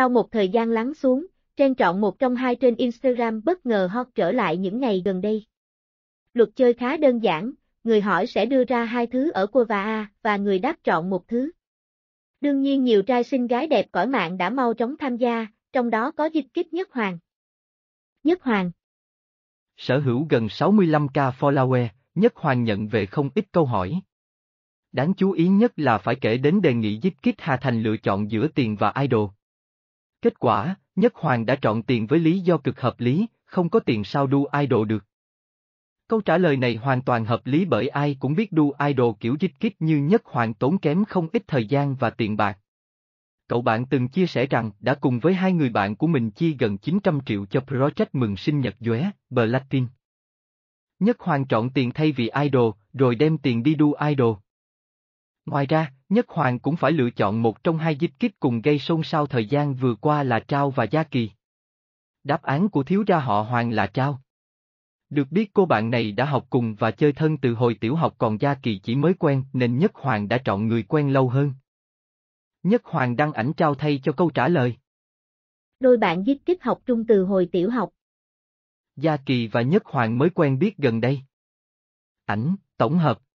Sau một thời gian lắng xuống, trên trọn một trong hai trên Instagram bất ngờ hot trở lại những ngày gần đây. Luật chơi khá đơn giản, người hỏi sẽ đưa ra hai thứ ở cô và A và người đáp chọn một thứ. Đương nhiên nhiều trai xinh gái đẹp cõi mạng đã mau chóng tham gia, trong đó có dịch kích Nhất Hoàng. Nhất Hoàng Sở hữu gần 65k follower, Nhất Hoàng nhận về không ít câu hỏi. Đáng chú ý nhất là phải kể đến đề nghị Dịch Kích Hà Thành lựa chọn giữa tiền và idol. Kết quả, Nhất Hoàng đã chọn tiền với lý do cực hợp lý, không có tiền sao đu idol được. Câu trả lời này hoàn toàn hợp lý bởi ai cũng biết đu idol kiểu dích kích như Nhất Hoàng tốn kém không ít thời gian và tiền bạc. Cậu bạn từng chia sẻ rằng đã cùng với hai người bạn của mình chi gần 900 triệu cho project mừng sinh nhật Dué, Latin. Nhất Hoàng chọn tiền thay vì idol, rồi đem tiền đi đu idol. Ngoài ra, nhất hoàng cũng phải lựa chọn một trong hai giết kích cùng gây xôn xao thời gian vừa qua là Trao và Gia Kỳ. Đáp án của thiếu gia họ hoàng là Trao. Được biết cô bạn này đã học cùng và chơi thân từ hồi tiểu học còn Gia Kỳ chỉ mới quen nên Nhất Hoàng đã chọn người quen lâu hơn. Nhất Hoàng đăng ảnh trao thay cho câu trả lời. Đôi bạn giết kích học trung từ hồi tiểu học. Gia Kỳ và Nhất Hoàng mới quen biết gần đây. Ảnh, tổng hợp.